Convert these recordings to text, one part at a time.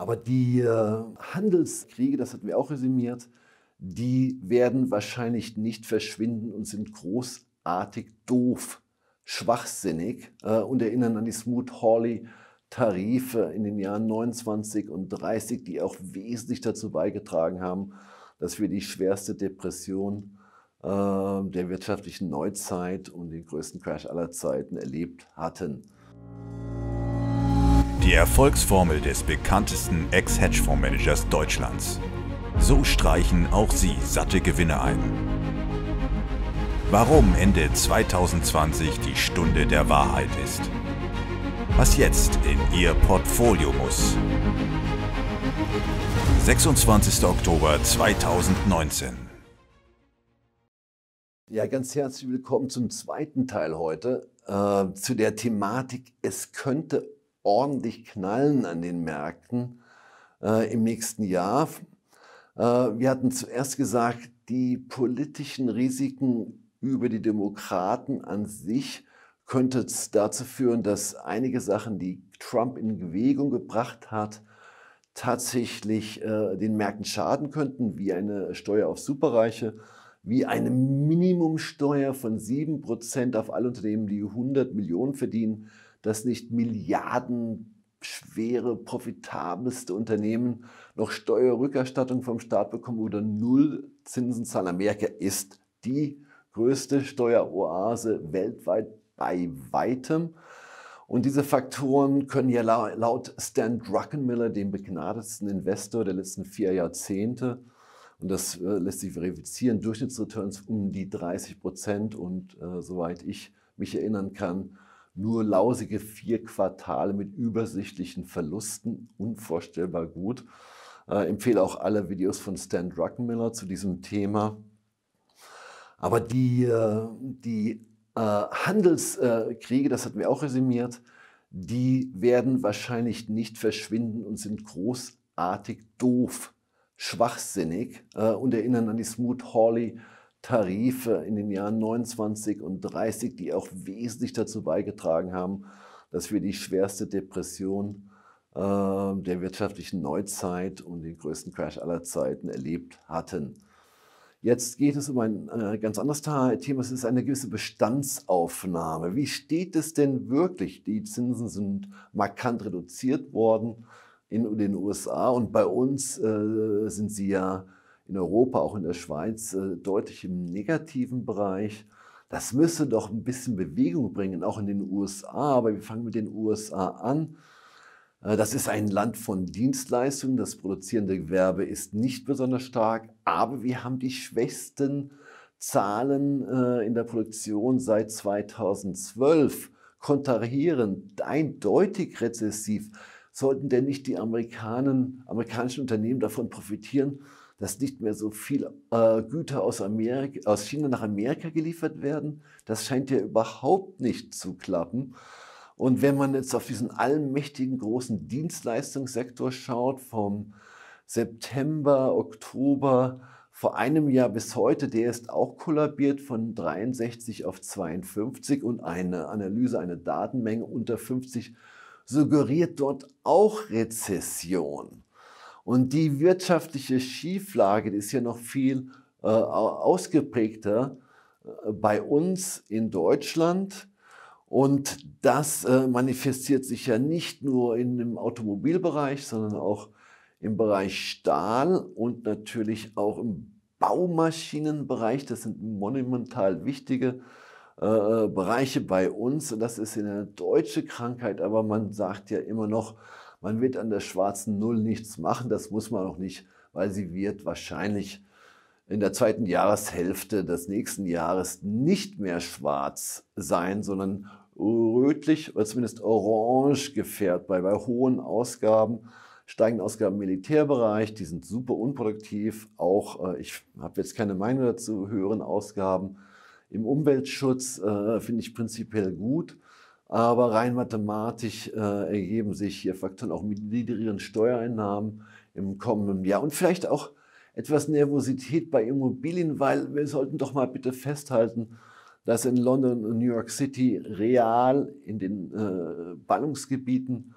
Aber die äh, Handelskriege, das hatten wir auch resümiert, die werden wahrscheinlich nicht verschwinden und sind großartig doof, schwachsinnig äh, und erinnern an die smoot Hawley Tarife in den Jahren 29 und 30, die auch wesentlich dazu beigetragen haben, dass wir die schwerste Depression äh, der wirtschaftlichen Neuzeit und den größten Crash aller Zeiten erlebt hatten. Die Erfolgsformel des bekanntesten Ex-Hedgefondsmanagers Deutschlands. So streichen auch Sie satte Gewinne ein. Warum Ende 2020 die Stunde der Wahrheit ist. Was jetzt in Ihr Portfolio muss. 26. Oktober 2019. Ja, ganz herzlich willkommen zum zweiten Teil heute äh, zu der Thematik, es könnte ordentlich knallen an den Märkten äh, im nächsten Jahr. Äh, wir hatten zuerst gesagt, die politischen Risiken über die Demokraten an sich könnte es dazu führen, dass einige Sachen, die Trump in Bewegung gebracht hat, tatsächlich äh, den Märkten schaden könnten, wie eine Steuer auf Superreiche, wie eine Minimumsteuer von 7% auf alle Unternehmen, die 100 Millionen verdienen dass nicht milliardenschwere, profitabelste Unternehmen noch Steuerrückerstattung vom Staat bekommen oder null Zinsen zahlen. Amerika ist die größte Steueroase weltweit bei weitem. Und diese Faktoren können ja laut Stan Druckenmiller, dem begnadetsten Investor der letzten vier Jahrzehnte, und das äh, lässt sich verifizieren, Durchschnittsreturns um die 30 Prozent. Und äh, soweit ich mich erinnern kann, nur lausige vier Quartale mit übersichtlichen Verlusten, unvorstellbar gut. Äh, empfehle auch alle Videos von Stan Druckenmiller zu diesem Thema. Aber die, äh, die äh, Handelskriege, das hatten wir auch resümiert, die werden wahrscheinlich nicht verschwinden und sind großartig doof, schwachsinnig äh, und erinnern an die Smooth Hawley Tarife in den Jahren 29 und 30, die auch wesentlich dazu beigetragen haben, dass wir die schwerste Depression ähm, der wirtschaftlichen Neuzeit und den größten Crash aller Zeiten erlebt hatten. Jetzt geht es um ein äh, ganz anderes Thema, es ist eine gewisse Bestandsaufnahme. Wie steht es denn wirklich? Die Zinsen sind markant reduziert worden in den USA und bei uns äh, sind sie ja in Europa, auch in der Schweiz, äh, deutlich im negativen Bereich. Das müsste doch ein bisschen Bewegung bringen, auch in den USA. Aber wir fangen mit den USA an. Äh, das ist ein Land von Dienstleistungen. Das produzierende Gewerbe ist nicht besonders stark, aber wir haben die schwächsten Zahlen äh, in der Produktion seit 2012. Kontrahierend, eindeutig rezessiv. Sollten denn nicht die Amerikanen, amerikanischen Unternehmen davon profitieren, dass nicht mehr so viel äh, Güter aus, Amerika, aus China nach Amerika geliefert werden. Das scheint ja überhaupt nicht zu klappen. Und wenn man jetzt auf diesen allmächtigen großen Dienstleistungssektor schaut, vom September, Oktober vor einem Jahr bis heute, der ist auch kollabiert von 63 auf 52 und eine Analyse, eine Datenmenge unter 50 suggeriert dort auch Rezession. Und die wirtschaftliche Schieflage die ist ja noch viel äh, ausgeprägter äh, bei uns in Deutschland. Und das äh, manifestiert sich ja nicht nur in dem Automobilbereich, sondern auch im Bereich Stahl und natürlich auch im Baumaschinenbereich. Das sind monumental wichtige äh, Bereiche bei uns. Und das ist eine deutsche Krankheit, aber man sagt ja immer noch, man wird an der schwarzen Null nichts machen, das muss man auch nicht, weil sie wird wahrscheinlich in der zweiten Jahreshälfte des nächsten Jahres nicht mehr schwarz sein, sondern rötlich oder zumindest orange gefärbt, weil bei hohen Ausgaben, steigenden Ausgaben im Militärbereich, die sind super unproduktiv, auch, äh, ich habe jetzt keine Meinung dazu, höheren Ausgaben im Umweltschutz äh, finde ich prinzipiell gut. Aber rein mathematisch äh, ergeben sich hier Faktoren auch mit niedrigeren Steuereinnahmen im kommenden Jahr und vielleicht auch etwas Nervosität bei Immobilien, weil wir sollten doch mal bitte festhalten, dass in London und New York City real in den äh, Ballungsgebieten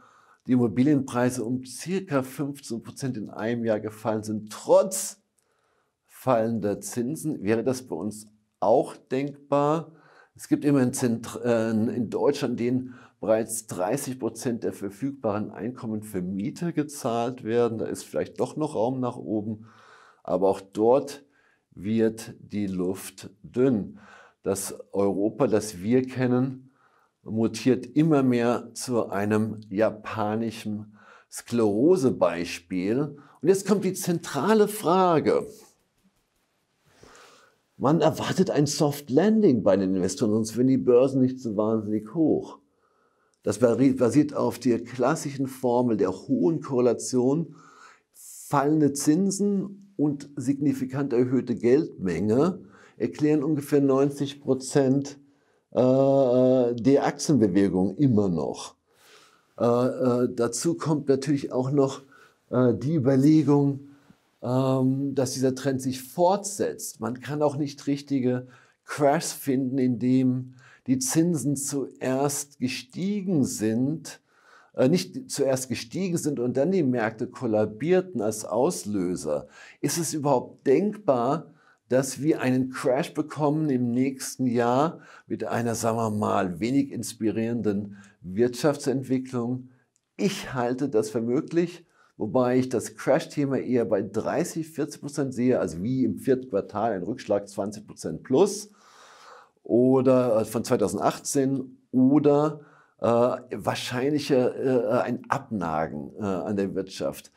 die Immobilienpreise um circa 15 Prozent in einem Jahr gefallen sind, trotz fallender Zinsen. Wäre das bei uns auch denkbar? Es gibt immerhin äh, in Deutschland, denen bereits 30 Prozent der verfügbaren Einkommen für Miete gezahlt werden. Da ist vielleicht doch noch Raum nach oben. Aber auch dort wird die Luft dünn. Das Europa, das wir kennen, mutiert immer mehr zu einem japanischen Sklerosebeispiel. Und jetzt kommt die zentrale Frage. Man erwartet ein Soft Landing bei den Investoren, sonst werden die Börsen nicht so wahnsinnig hoch. Das basiert auf der klassischen Formel der hohen Korrelation, fallende Zinsen und signifikant erhöhte Geldmenge erklären ungefähr 90 Prozent äh, der Aktienbewegung immer noch. Äh, äh, dazu kommt natürlich auch noch die Überlegung, ähm, dass dieser Trend sich fortsetzt. Man kann auch nicht richtige Crashs finden, indem die Zinsen zuerst gestiegen sind, äh, nicht zuerst gestiegen sind und dann die Märkte kollabierten als Auslöser. Ist es überhaupt denkbar, dass wir einen Crash bekommen im nächsten Jahr mit einer, sagen wir mal, wenig inspirierenden Wirtschaftsentwicklung? Ich halte das für möglich wobei ich das Crash-Thema eher bei 30, 40 Prozent sehe, also wie im vierten Quartal ein Rückschlag 20 Prozent plus oder äh, von 2018 oder äh, wahrscheinlicher äh, ein Abnagen äh, an der Wirtschaft,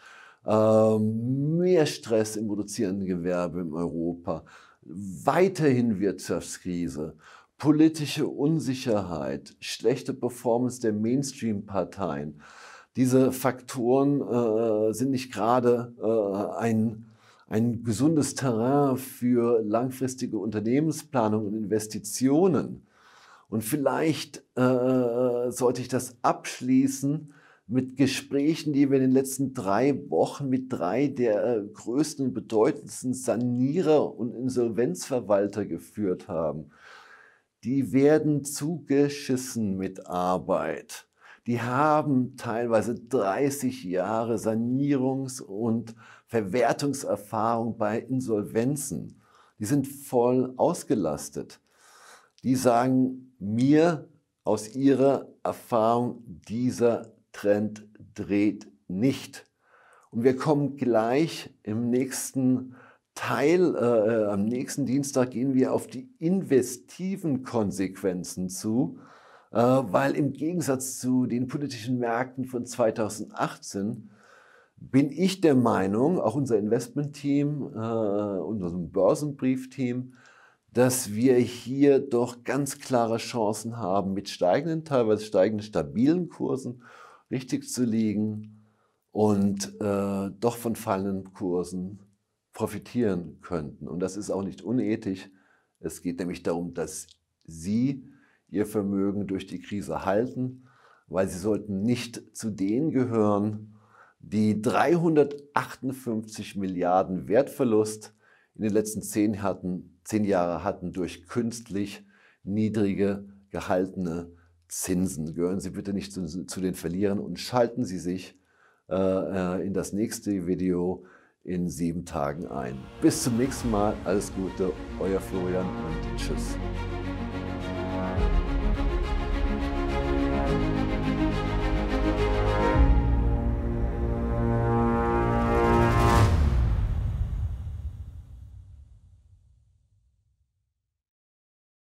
ähm, mehr Stress im produzierenden Gewerbe in Europa, weiterhin Wirtschaftskrise, politische Unsicherheit, schlechte Performance der Mainstream-Parteien diese Faktoren äh, sind nicht gerade äh, ein, ein gesundes Terrain für langfristige Unternehmensplanung und Investitionen. Und vielleicht äh, sollte ich das abschließen mit Gesprächen, die wir in den letzten drei Wochen mit drei der äh, größten und bedeutendsten Sanierer und Insolvenzverwalter geführt haben. Die werden zugeschissen mit Arbeit die haben teilweise 30 Jahre Sanierungs- und Verwertungserfahrung bei Insolvenzen. Die sind voll ausgelastet. Die sagen mir aus ihrer Erfahrung, dieser Trend dreht nicht. Und wir kommen gleich im nächsten Teil, äh, äh am nächsten Dienstag gehen wir auf die investiven Konsequenzen zu. Äh, weil im Gegensatz zu den politischen Märkten von 2018 bin ich der Meinung, auch unser Investmentteam, äh, unser Börsenbriefteam, dass wir hier doch ganz klare Chancen haben, mit steigenden, teilweise steigenden, stabilen Kursen richtig zu liegen und äh, doch von fallenden Kursen profitieren könnten. Und das ist auch nicht unethisch. Es geht nämlich darum, dass Sie ihr Vermögen durch die Krise halten, weil sie sollten nicht zu denen gehören, die 358 Milliarden Wertverlust in den letzten zehn, hatten, zehn Jahre hatten durch künstlich niedrige gehaltene Zinsen. Gehören Sie bitte nicht zu, zu den Verlierern und schalten Sie sich äh, äh in das nächste Video in sieben Tagen ein. Bis zum nächsten Mal, alles Gute, euer Florian und tschüss.